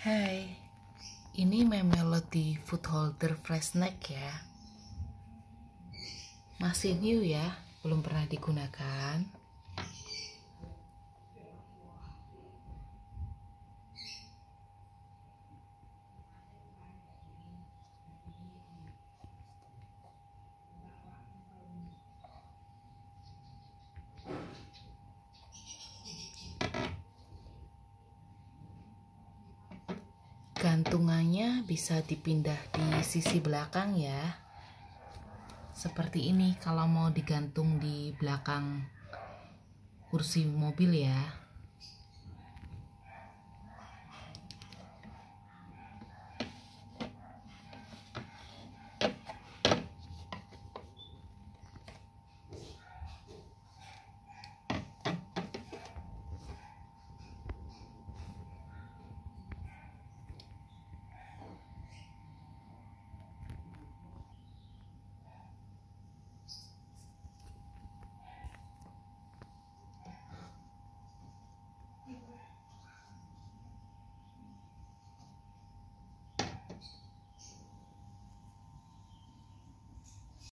Hai, ini Memelody Holder Fresh Snack ya. Masih new ya, belum pernah digunakan. gantungannya bisa dipindah di sisi belakang ya seperti ini kalau mau digantung di belakang kursi mobil ya